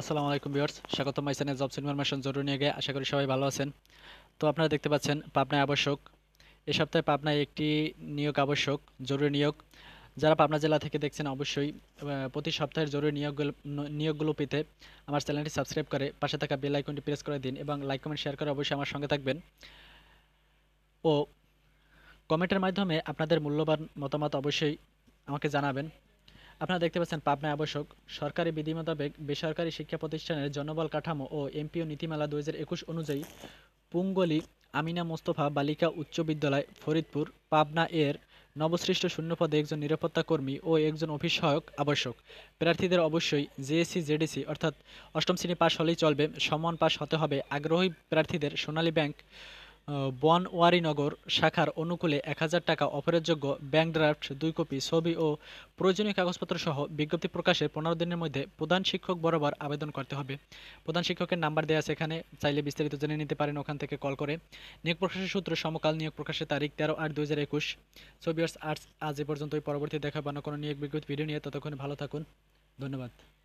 আসসালামু আলাইকুম ভিউয়ার্স স্বাগত মাই চ্যানেল জবস ইনফরমেশন জরুরি নিয়ে গিয়ে আশা করি সবাই ভালো আছেন তো আপনারা দেখতে পাচ্ছেন পাবনায় আবশ্যক এ সপ্তাহে পাবনায় একটি নিয়োগ আবশ্যক জরুরি নিয়োগ যারা পাবনা জেলা থেকে দেখছেন অবশ্যই প্রতি সপ্তাহের জরুরি নিয়োগগুলো নিয়োগগুলো পেতে আমার চ্যানেলটি সাবস্ক্রাইব করে পাশে থাকা বেল আইকনটি প্রেস করে দিন এবং লাইক কমেন্ট শেয়ার করে অবশ্যই আমার সঙ্গে থাকবেন ও কমেন্টের মাধ্যমে আপনাদের মূল্যবান মতামত অবশ্যই আমাকে জানাবেন আপনারা দেখতে পাচ্ছেন পাবনায় আবশ্যক সরকারি বিধি মোতাবেক বেসরকারি শিক্ষা প্রতিষ্ঠানের জনবল কাঠামো ও এমপিও নীতিমালা দু অনুযায়ী পুঙ্গলি আমিনা মোস্তফা বালিকা উচ্চ বিদ্যালয় ফরিদপুর পাবনা এর নবসৃষ্ট শূন্যপদে একজন নিরাপত্তা কর্মী ও একজন অফিস সহায়ক আবশ্যক প্রার্থীদের অবশ্যই জেএসসি জেডিসি অর্থাৎ অষ্টম শ্রেণী পাশ হলেই চলবে সমান পাশ হতে হবে আগ্রহী প্রার্থীদের সোনালী ব্যাংক বনওয়ারিনগর শাখার অনুকূলে এক হাজার টাকা অফারেরযোগ্য ব্যাংক ড্রাফট দুই কপি ছবি ও প্রয়োজনীয় কাগজপত্র সহ বিজ্ঞপ্তি প্রকাশের পনেরো দিনের মধ্যে প্রধান শিক্ষক বরাবর আবেদন করতে হবে প্রধান শিক্ষকের নাম্বার দেওয়া আছে এখানে চাইলে বিস্তারিত জেনে নিতে পারেন ওখান থেকে কল করে নিয়োগ প্রকাশের সূত্র সমকাল নিয়োগ প্রকাশের তারিখ তেরো আট দুই হাজার একুশ ছবি আর্টস আজ এ পর্যন্তই পরবর্তী দেখা বানো কোনো নিয়োগ বিজ্ঞপ্তি ভিডিও নিয়ে ততক্ষণ ভালো থাকুন ধন্যবাদ